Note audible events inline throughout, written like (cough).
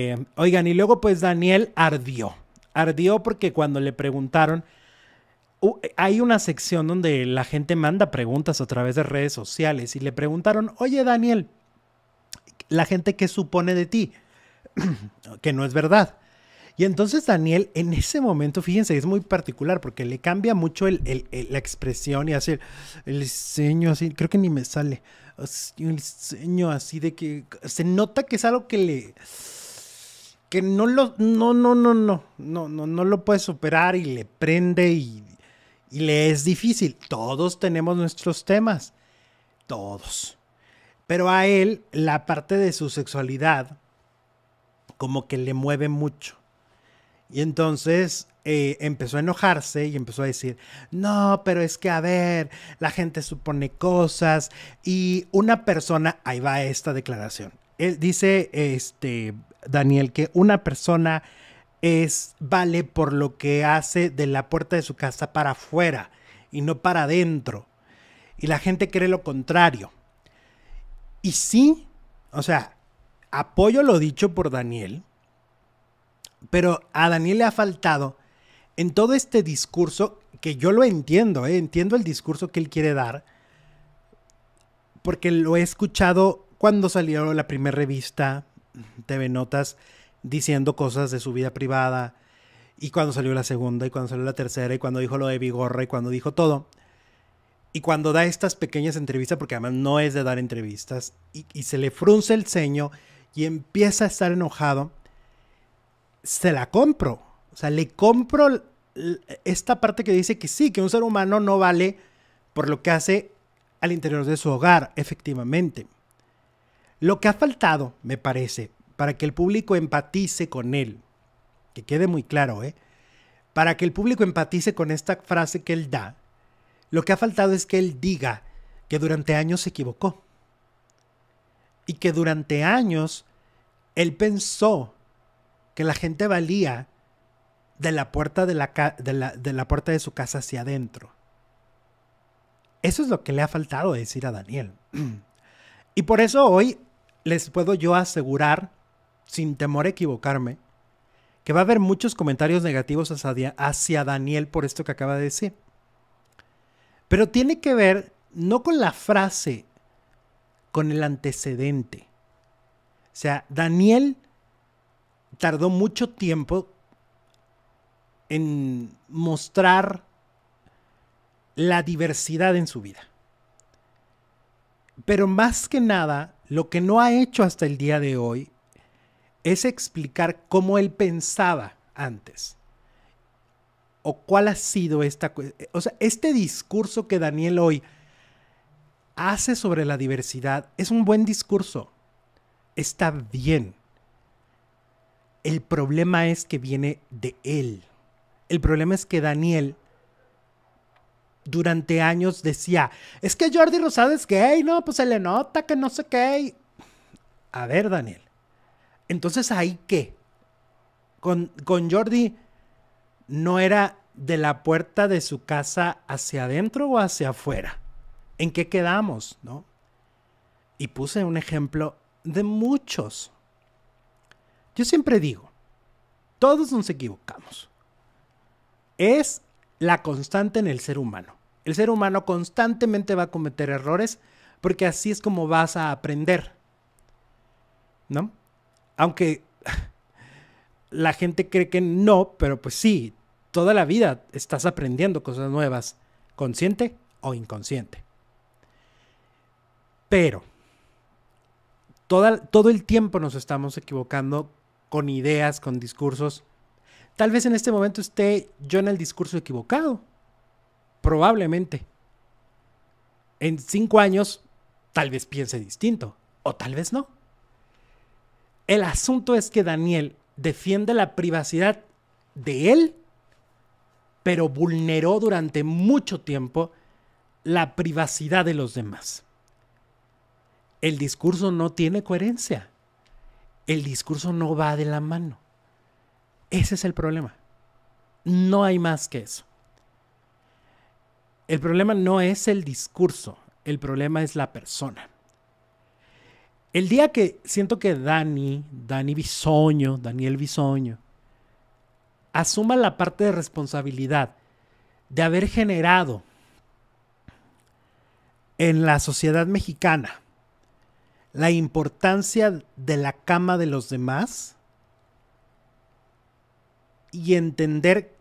Eh, oigan, y luego pues Daniel ardió. Ardió porque cuando le preguntaron, hay una sección donde la gente manda preguntas a través de redes sociales y le preguntaron, oye Daniel, la gente que supone de ti, (clears throat) que no es verdad. Y entonces Daniel en ese momento, fíjense, es muy particular porque le cambia mucho la expresión y hace el diseño así, creo que ni me sale, un diseño así de que se nota que es algo que le que no lo, no, no, no, no, no, no, lo puede superar y le prende y, le es difícil. Todos tenemos nuestros temas, todos. Pero a él la parte de su sexualidad como que le mueve mucho. Y entonces eh, empezó a enojarse y empezó a decir, no, pero es que a ver, la gente supone cosas y una persona, ahí va esta declaración, dice este, Daniel que una persona es vale por lo que hace de la puerta de su casa para afuera y no para adentro. Y la gente cree lo contrario. Y sí, o sea, apoyo lo dicho por Daniel, pero a Daniel le ha faltado en todo este discurso, que yo lo entiendo, ¿eh? entiendo el discurso que él quiere dar, porque lo he escuchado cuando salió la primera revista TV Notas diciendo cosas de su vida privada, y cuando salió la segunda, y cuando salió la tercera, y cuando dijo lo de Vigorra, y cuando dijo todo. Y cuando da estas pequeñas entrevistas, porque además no es de dar entrevistas, y, y se le frunce el ceño y empieza a estar enojado, se la compro. O sea, le compro esta parte que dice que sí, que un ser humano no vale por lo que hace al interior de su hogar, efectivamente. Lo que ha faltado, me parece, para que el público empatice con él, que quede muy claro, ¿eh? Para que el público empatice con esta frase que él da, lo que ha faltado es que él diga que durante años se equivocó. Y que durante años él pensó que la gente valía de la puerta de la, de la, de la puerta de su casa hacia adentro. Eso es lo que le ha faltado decir a Daniel. (clears throat) Y por eso hoy les puedo yo asegurar, sin temor a equivocarme, que va a haber muchos comentarios negativos hacia, hacia Daniel por esto que acaba de decir. Pero tiene que ver no con la frase, con el antecedente. O sea, Daniel tardó mucho tiempo en mostrar la diversidad en su vida. Pero más que nada, lo que no ha hecho hasta el día de hoy es explicar cómo él pensaba antes. O cuál ha sido esta... O sea, este discurso que Daniel hoy hace sobre la diversidad es un buen discurso. Está bien. El problema es que viene de él. El problema es que Daniel durante años decía, es que Jordi Rosado es gay, no, pues se le nota que no sé qué. A ver, Daniel, entonces ahí qué? Con, con Jordi no era de la puerta de su casa hacia adentro o hacia afuera. ¿En qué quedamos, no? Y puse un ejemplo de muchos. Yo siempre digo, todos nos equivocamos. Es la constante en el ser humano. El ser humano constantemente va a cometer errores porque así es como vas a aprender. ¿No? Aunque (laughs) la gente cree que no, pero pues sí, toda la vida estás aprendiendo cosas nuevas, consciente o inconsciente. Pero toda, todo el tiempo nos estamos equivocando con ideas, con discursos. Tal vez en este momento esté yo en el discurso equivocado probablemente en cinco años tal vez piense distinto o tal vez no. El asunto es que Daniel defiende la privacidad de él, pero vulneró durante mucho tiempo la privacidad de los demás. El discurso no tiene coherencia. El discurso no va de la mano. Ese es el problema. No hay más que eso. El problema no es el discurso, el problema es la persona. El día que siento que Dani, Dani Bisoño, Daniel Bisoño, asuma la parte de responsabilidad de haber generado en la sociedad mexicana la importancia de la cama de los demás y entender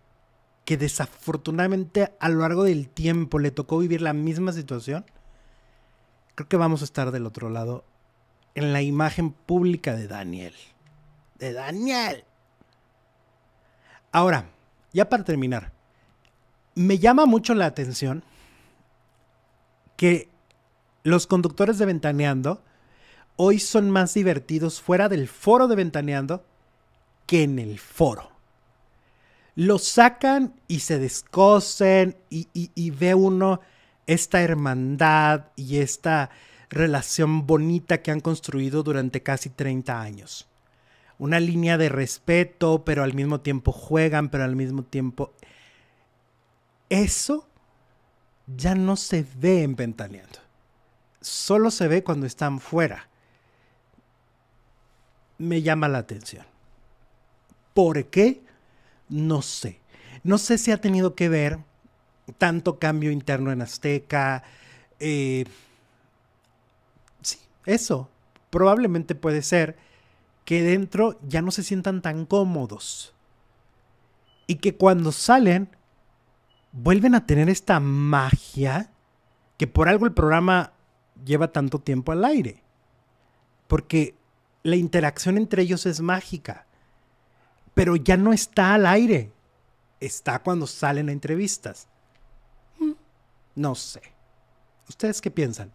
que desafortunadamente a lo largo del tiempo le tocó vivir la misma situación, creo que vamos a estar del otro lado en la imagen pública de Daniel. De Daniel. Ahora, ya para terminar, me llama mucho la atención que los conductores de Ventaneando hoy son más divertidos fuera del foro de Ventaneando que en el foro lo sacan y se descosen y, ve uno esta hermandad y esta relación bonita que han construido durante casi 30 años. Una línea de respeto, pero al mismo tiempo juegan, pero al mismo tiempo... Eso ya no se ve en Ventaneando. Solo se ve cuando están fuera. Me llama la atención. ¿Por qué? No sé. No sé si ha tenido que ver tanto cambio interno en Azteca. Eh, sí, eso. Probablemente puede ser que dentro ya no se sientan tan cómodos. Y que cuando salen, vuelven a tener esta magia que por algo el programa lleva tanto tiempo al aire. Porque la interacción entre ellos es mágica pero ya no está al aire. Está cuando salen a entrevistas. Mm. No sé. ¿Ustedes qué piensan?